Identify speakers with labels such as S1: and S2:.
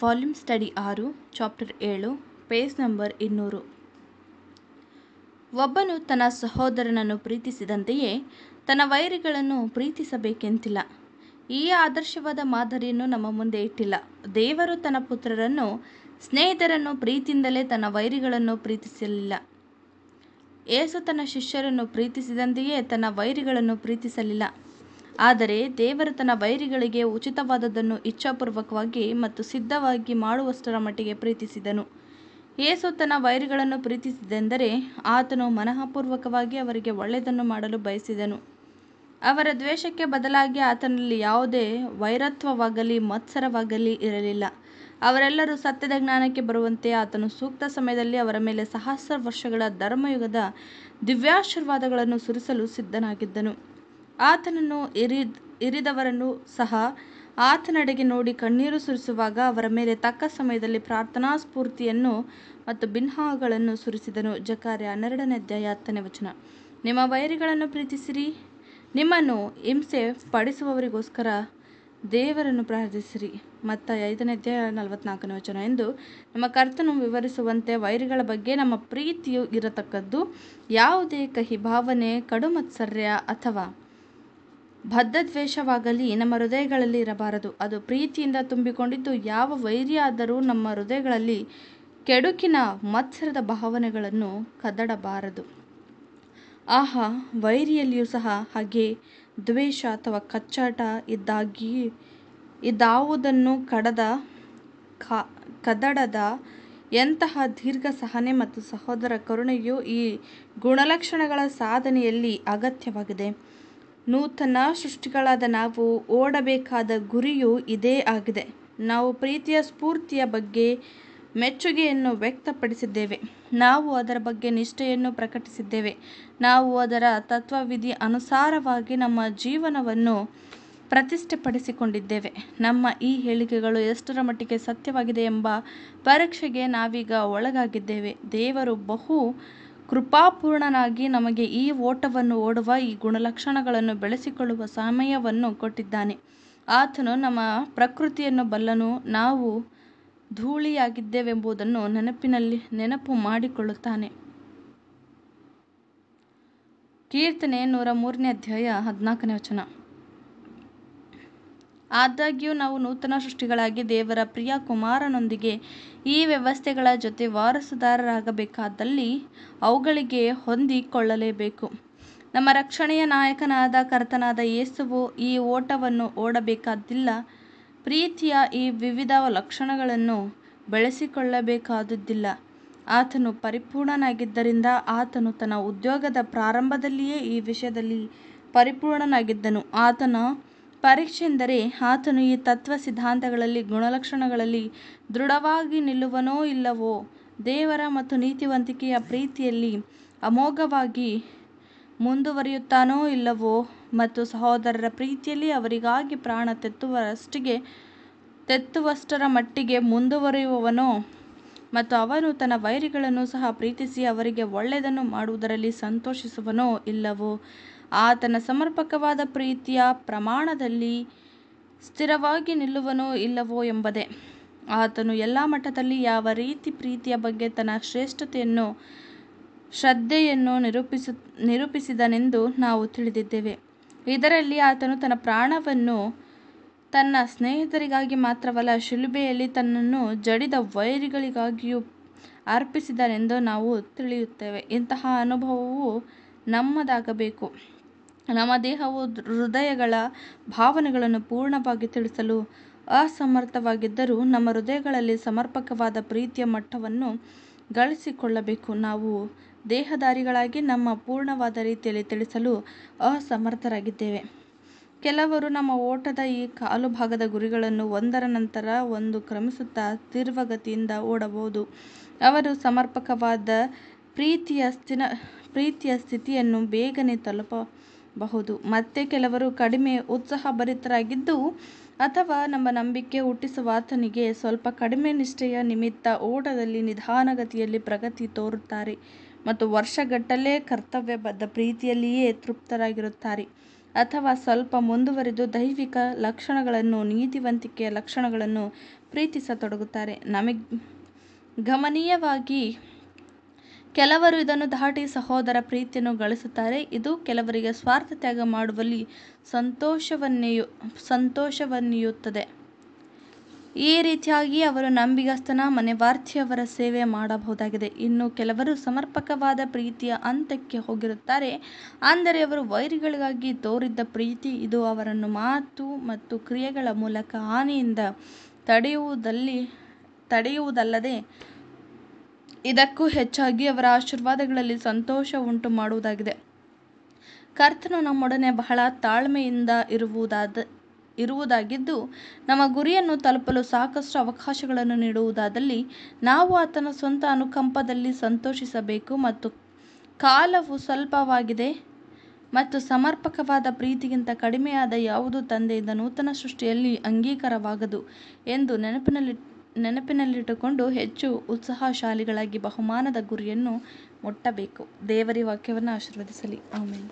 S1: Volume study ಆರು chapter ಏಳು page number ಇನ್ನೂರು ಒಬ್ಬನು ತನ್ನ ಸಹೋದರನನ್ನು ಪ್ರೀತಿಸಿದಂತೆಯೇ ತನ್ನ ವೈರಿಗಳನ್ನು ಪ್ರೀತಿಸಬೇಕೆಂತಿಲ್ಲ ಈ ಆದರ್ಶವಾದ ಮಾದರಿಯನ್ನು ನಮ್ಮ ಮುಂದೆ ಇಟ್ಟಿಲ್ಲ ದೇವರು ತನ್ನ ಪುತ್ರರನ್ನು ಸ್ನೇಹಿತರನ್ನು ಪ್ರೀತಿಯಿಂದಲೇ ತನ್ನ ವೈರಿಗಳನ್ನು ಪ್ರೀತಿಸಲಿಲ್ಲ ಏಸು ತನ್ನ ಶಿಷ್ಯರನ್ನು ಪ್ರೀತಿಸಿದಂತೆಯೇ ತನ್ನ ವೈರಿಗಳನ್ನು ಪ್ರೀತಿಸಲಿಲ್ಲ ಆದರೆ ದೇವರು ತನ್ನ ವೈರಿಗಳಿಗೆ ಉಚಿತವಾದದ್ದನ್ನು ಇಚ್ಛಾಪೂರ್ವಕವಾಗಿ ಮತ್ತು ಸಿದ್ಧವಾಗಿ ಮಾಡುವಷ್ಟರ ಮಟ್ಟಿಗೆ ಪ್ರೀತಿಸಿದನು. ಏಸು ತನ್ನ ವೈರಿಗಳನ್ನು ಪ್ರೀತಿಸಿದೆಂದರೆ ಆತನು ಮನಃಪೂರ್ವಕವಾಗಿ ಅವರಿಗೆ ಒಳ್ಳೆಯದನ್ನು ಮಾಡಲು ಬಯಸಿದನು. ಅವರ ದ್ವೇಷಕ್ಕೆ ಬದಲಾಗಿ ಆತನಲ್ಲಿ ಯಾವುದೇ ವೈರತ್ವವಾಗಲಿ ಮತ್ಸರವಾಗಲಿ ಇರಲಿಲ್ಲ. ಅವರೆಲ್ಲರೂ ಸತ್ಯದ ಜ್ಞಾನಕ್ಕೆ ಬರುವಂತೆ ಆತನು ಸೂಕ್ತ ಸಮಯದಲ್ಲಿ ಅವರ ಮೇಲೆ ಸಹಸ್ರ ವರ್ಷಗಳ ಧರ್ಮಯುಗದ ದಿವ್ಯಾಶೀರ್ವಾದಗಳನ್ನು ಸುರಿಸಲು ಸಿದ್ಧನಾಗಿದ್ದನು. ಆತನನ್ನು ಎರಿದ್ ಇರಿದವರನ್ನು ಸಹ ಆತನಡೆಗೆ ನೋಡಿ ಕಣ್ಣೀರು ಸುರಿಸುವಾಗ ಅವರ ಮೇಲೆ ತಕ್ಕ ಸಮಯದಲ್ಲಿ ಪ್ರಾರ್ಥನಾ ಸ್ಫೂರ್ತಿಯನ್ನು ಮತ್ತು ಬಿನ್ಹಾಗಳನ್ನು ಸುರಿಸಿದನು ಜಕಾರ್ಯ ಹನ್ನೆರಡನೇ ಅಧ್ಯಾಯ ಹತ್ತನೇ ವಚನ ನಿಮ್ಮ ವೈರಿಗಳನ್ನು ಪ್ರೀತಿಸಿರಿ ನಿಮ್ಮನ್ನು ಹಿಂಸೆ ಪಡಿಸುವವರಿಗೋಸ್ಕರ ದೇವರನ್ನು ಪ್ರಾರ್ಥಿಸಿರಿ ಮತ್ತು ಐದನೇ ಅಧ್ಯಾಯ ನಲವತ್ನಾಲ್ಕನೇ ವಚನ ಎಂದು ನಮ್ಮ ಕರ್ತನು ವಿವರಿಸುವಂತೆ ವೈರಿಗಳ ಬಗ್ಗೆ ನಮ್ಮ ಪ್ರೀತಿಯು ಇರತಕ್ಕದ್ದು ಯಾವುದೇ ಕಹಿ ಭಾವನೆ ಕಡು ಅಥವಾ ಬದ್ಧದ್ವೇಷವಾಗಲಿ ನಮ್ಮ ಹೃದಯಗಳಲ್ಲಿ ಇರಬಾರದು ಅದು ಪ್ರೀತಿಯಿಂದ ತುಂಬಿಕೊಂಡಿದ್ದು ಯಾವ ಆದರೂ ನಮ್ಮ ಹೃದಯಗಳಲ್ಲಿ ಕೆಡುಕಿನ ಮತ್ಸರದ ಭಾವನೆಗಳನ್ನು ಕದಡಬಾರದು ಆಹಾ ವೈರಿಯಲ್ಲಿಯೂ ಸಹ ಹಾಗೆ ದ್ವೇಷ ಅಥವಾ ಕಚ್ಚಾಟ ಇದ್ದಾಗಿ ಇದಾವುದನ್ನು ಕಡದ ಕದಡದ ಎಂತಹ ದೀರ್ಘ ಸಹನೆ ಮತ್ತು ಸಹೋದರ ಕರುಣೆಯು ಈ ಗುಣಲಕ್ಷಣಗಳ ಸಾಧನೆಯಲ್ಲಿ ಅಗತ್ಯವಾಗಿದೆ ನೂತನ ಸೃಷ್ಟಿಗಳಾದ ನಾವು ಓಡಬೇಕಾದ ಗುರಿಯೂ ಇದೇ ಆಗಿದೆ ನಾವು ಪ್ರೀತಿಯ ಸ್ಫೂರ್ತಿಯ ಬಗ್ಗೆ ಮೆಚ್ಚುಗೆಯನ್ನು ವ್ಯಕ್ತಪಡಿಸಿದ್ದೇವೆ ನಾವು ಅದರ ಬಗ್ಗೆ ನಿಷ್ಠೆಯನ್ನು ಪ್ರಕಟಿಸಿದ್ದೇವೆ ನಾವು ಅದರ ತತ್ವವಿಧಿ ಅನುಸಾರವಾಗಿ ನಮ್ಮ ಜೀವನವನ್ನು ಪ್ರತಿಷ್ಠೆಪಡಿಸಿಕೊಂಡಿದ್ದೇವೆ ನಮ್ಮ ಈ ಹೇಳಿಕೆಗಳು ಎಷ್ಟರ ಮಟ್ಟಿಗೆ ಸತ್ಯವಾಗಿದೆ ಎಂಬ ಪರೀಕ್ಷೆಗೆ ನಾವೀಗ ಒಳಗಾಗಿದ್ದೇವೆ ದೇವರು ಬಹು ಕೃಪಾಪೂರ್ಣನಾಗಿ ನಮಗೆ ಈ ಓಟವನ್ನು ಓಡುವ ಈ ಗುಣಲಕ್ಷಣಗಳನ್ನು ಬೆಳೆಸಿಕೊಳ್ಳುವ ಸಮಯವನ್ನು ಕೊಟ್ಟಿದ್ದಾನೆ. ಆತನು ನಮ್ಮ ಪ್ರಕೃತಿಯನ್ನು ಬಲ್ಲನು, ನಾವು ಧೂಳಿಯಾಗಿದ್ದೇವೆಂಬುದನ್ನು ನೆನಪಿನಲ್ಲಿ ನೆನಪು ಮಾಡಿಕೊಳ್ಳುತ್ತಾನೆ. ಕೀರ್ತನೆ ನೂರ ಮೂರನೇ ಅಧ್ಯಾಯ ಹದಿನಾಲ್ಕನೇ ವಚನ ಆದಾಗ್ಯೂ ನಾವು ನೂತನ ಸೃಷ್ಟಿಗಳಾಗಿ ದೇವರ ಪ್ರಿಯ ಕುಮಾರನೊಂದಿಗೆ ಈ ವ್ಯವಸ್ಥೆಗಳ ಜೊತೆ ವಾರಸುದಾರರಾಗಬೇಕಾದಲ್ಲಿ ಅವುಗಳಿಗೆ ಹೊಂದಿಕೊಳ್ಳಲೇಬೇಕು. ನಮ್ಮ ರಕ್ಷಣೆಯ ನಾಯಕನಾದ ಕರ್ತನಾದ ಯೇಸುವು ಈ ಓಟವನ್ನು ಓಡಬೇಕಾದ್ದಿಲ್ಲ. ಪ್ರೀತಿಯ ಈ ವಿವಿಧ ಲಕ್ಷಣಗಳನ್ನು ಬೆಳೆಸಿಕೊಳ್ಳಬೇಕಾದುದ್ದಿಲ್ಲ. ಆತನು ಪರಿಪೂರ್ಣನಾಗಿದ್ದರಿಂದ ಆತನು ತನ್ನ ಉದ್ಯೋಗದ ಪ್ರಾರಂಭದಲ್ಲಿಯೇ ಈ ವಿಷಯದಲ್ಲಿ ಪರಿಪೂರ್ಣನಾಗಿದ್ದನು. ಆತನ ಎಂದರೆ ಆತನು ಈ ತತ್ವ ಸಿದ್ಧಾಂತಗಳಲ್ಲಿ ಗುಣಲಕ್ಷಣಗಳಲ್ಲಿ ದೃಢವಾಗಿ ನಿಲ್ಲುವನೋ ಇಲ್ಲವೋ ದೇವರ ಮತ್ತು ನೀತಿವಂತಿಕೆಯ ಪ್ರೀತಿಯಲ್ಲಿ ಅಮೋಘವಾಗಿ ಮುಂದುವರಿಯುತ್ತಾನೋ ಇಲ್ಲವೋ ಮತ್ತು ಸಹೋದರರ ಪ್ರೀತಿಯಲ್ಲಿ ಅವರಿಗಾಗಿ ಪ್ರಾಣ ತೆತ್ತುವಷ್ಟರ ಮಟ್ಟಿಗೆ ಮುಂದುವರಿಯುವವನೋ ಮತ್ತು ಅವನು ತನ್ನ ವೈರಿಗಳನ್ನು ಸಹ ಪ್ರೀತಿಸಿ ಅವರಿಗೆ ಒಳ್ಳೆಯದನ್ನು ಮಾಡುವುದರಲ್ಲಿ ಸಂತೋಷಿಸುವನೋ ಇಲ್ಲವೋ ಆತನ ಸಮರ್ಪಕವಾದ ಪ್ರೀತಿಯ ಪ್ರಮಾಣದಲ್ಲಿ ಸ್ಥಿರವಾಗಿ ನಿಲ್ಲುವನೋ ಇಲ್ಲವೋ ಎಂಬುದೇ. ಆತನು ಎಲ್ಲ ಮಟ್ಟದಲ್ಲಿ ಯಾವ ರೀತಿ ಪ್ರೀತಿಯ ಬಗ್ಗೆ ತನ್ನ ಶ್ರೇಷ್ಠತೆಯನ್ನು ಶ್ರದ್ಧೆಯನ್ನು ನಿರೂಪಿಸು ನಿರೂಪಿಸಿದನೆಂದು ನಾವು ತಿಳಿದಿದ್ದೇವೆ. ಇದರಲ್ಲಿ ಆತನು ತನ್ನ ಪ್ರಾಣವನ್ನು ತನ್ನ ಸ್ನೇಹಿತರಿಗಾಗಿ ಮಾತ್ರವಲ್ಲ, ಶಿಲುಬೆಯಲ್ಲಿ ತನ್ನನ್ನು ಜಡಿದ ವೈರಿಗಳಿಗಾಗಿಯೂ ಅರ್ಪಿಸಿದನೆಂದು ನಾವು ತಿಳಿಯುತ್ತೇವೆ. ಇಂತಹ ಅನುಭವವು ನಮ್ಮದಾಗಬೇಕು. ನಮ್ಮ ದೇಹವು ಹೃದಯಗಳ ಭಾವನೆಗಳನ್ನು ಪೂರ್ಣವಾಗಿ ತಿಳಿಸಲು ಅಸಮರ್ಥವಾಗಿದ್ದರೂ ನಮ್ಮ ಹೃದಯಗಳಲ್ಲಿ ಸಮರ್ಪಕವಾದ ಪ್ರೀತಿಯ ಮಟ್ಟವನ್ನು ಗಳಿಸಿಕೊಳ್ಳಬೇಕು ನಾವು ದೇಹದಾರಿಗಳಾಗಿ ನಮ್ಮ ಪೂರ್ಣವಾದ ರೀತಿಯಲ್ಲಿ ತಿಳಿಸಲು ಅಸಮರ್ಥರಾಗಿದ್ದೇವೆ ಕೆಲವರು ನಮ್ಮ ಓಟದ ಈ ಕಾಲು ಭಾಗದ ಗುರಿಗಳನ್ನು ಒಂದರ ನಂತರ ಒಂದು ಕ್ರಮಿಸುತ್ತಾ ತೀರ್ವಗತಿಯಿಂದ ಓಡಬಹುದು ಅವರು ಸಮರ್ಪಕವಾದ ಪ್ರೀತಿಯ ಸ್ಥಿನ ಪ್ರೀತಿಯ ಸ್ಥಿತಿಯನ್ನು ಬೇಗನೆ ತಲುಪ ಬಹುದು ಮತ್ತೆ ಕೆಲವರು ಕಡಿಮೆ ಉತ್ಸಾಹಭರಿತರಾಗಿದ್ದು ಅಥವಾ ನಮ್ಮ ನಂಬಿಕೆ ಆತನಿಗೆ ಸ್ವಲ್ಪ ಕಡಿಮೆ ನಿಷ್ಠೆಯ ನಿಮಿತ್ತ ಓಟದಲ್ಲಿ ನಿಧಾನಗತಿಯಲ್ಲಿ ಪ್ರಗತಿ ತೋರುತ್ತಾರೆ ಮತ್ತು ವರ್ಷಗಟ್ಟಲೆ ಕರ್ತವ್ಯಬದ್ಧ ಪ್ರೀತಿಯಲ್ಲಿಯೇ ತೃಪ್ತರಾಗಿರುತ್ತಾರೆ ಅಥವಾ ಸ್ವಲ್ಪ ಮುಂದುವರಿದು ದೈವಿಕ ಲಕ್ಷಣಗಳನ್ನು ನೀತಿವಂತಿಕೆಯ ಲಕ್ಷಣಗಳನ್ನು ಪ್ರೀತಿಸತೊಡಗುತ್ತಾರೆ ನಮಗೆ ಗಮನೀಯವಾಗಿ ಕೆಲವರು ಇದನ್ನು ದಾಟಿ ಸಹೋದರ ಪ್ರೀತಿಯನ್ನು ಗಳಿಸುತ್ತಾರೆ ಇದು ಕೆಲವರಿಗೆ ಸ್ವಾರ್ಥ ತ್ಯಾಗ ಮಾಡುವಲ್ಲಿ ಸಂತೋಷವನ್ನೆಯು ಸಂತೋಷವನ್ನಿಯುತ್ತದೆ ಈ ರೀತಿಯಾಗಿ ಅವರು ನಂಬಿಗಸ್ತನ ಮನೆವಾರ್ಥಿಯವರ ಸೇವೆ ಮಾಡಬಹುದಾಗಿದೆ ಇನ್ನು ಕೆಲವರು ಸಮರ್ಪಕವಾದ ಪ್ರೀತಿಯ ಅಂತ್ಯಕ್ಕೆ ಹೋಗಿರುತ್ತಾರೆ ಅಂದರೆ ಅವರು ವೈರಿಗಳಿಗಾಗಿ ತೋರಿದ್ದ ಪ್ರೀತಿ ಇದು ಅವರನ್ನು ಮಾತು ಮತ್ತು ಕ್ರಿಯೆಗಳ ಮೂಲಕ ಹಾನಿಯಿಂದ ತಡೆಯುವುದಲ್ಲಿ ತಡೆಯುವುದಲ್ಲದೆ ಇದಕ್ಕೂ ಹೆಚ್ಚಾಗಿ ಅವರ ಆಶೀರ್ವಾದಗಳಲ್ಲಿ ಸಂತೋಷ ಉಂಟು ಮಾಡುವುದಾಗಿದೆ ಕರ್ತನು ನಮ್ಮೊಡನೆ ಬಹಳ ತಾಳ್ಮೆಯಿಂದ ಇರುವುದಾದ ಇರುವುದಾಗಿದ್ದು ನಮ್ಮ ಗುರಿಯನ್ನು ತಲುಪಲು ಸಾಕಷ್ಟು ಅವಕಾಶಗಳನ್ನು ನೀಡುವುದಾದಲ್ಲಿ ನಾವು ಆತನ ಸ್ವಂತ ಅನುಕಂಪದಲ್ಲಿ ಸಂತೋಷಿಸಬೇಕು ಮತ್ತು ಕಾಲವು ಸ್ವಲ್ಪವಾಗಿದೆ ಮತ್ತು ಸಮರ್ಪಕವಾದ ಪ್ರೀತಿಗಿಂತ ಕಡಿಮೆಯಾದ ಯಾವುದು ತಂದೆಯಿಂದ ನೂತನ ಸೃಷ್ಟಿಯಲ್ಲಿ ಅಂಗೀಕಾರವಾಗದು ಎಂದು ನೆನಪಿನಲ್ಲಿ ನೆನಪಿನಲ್ಲಿಟ್ಟುಕೊಂಡು ಹೆಚ್ಚು ಉತ್ಸಾಹಶಾಲಿಗಳಾಗಿ ಬಹುಮಾನದ ಗುರಿಯನ್ನು ಮುಟ್ಟಬೇಕು ದೇವರಿ ವಾಕ್ಯವನ್ನು ಆಶೀರ್ವದಿಸಲಿ ಆಮೇಲೆ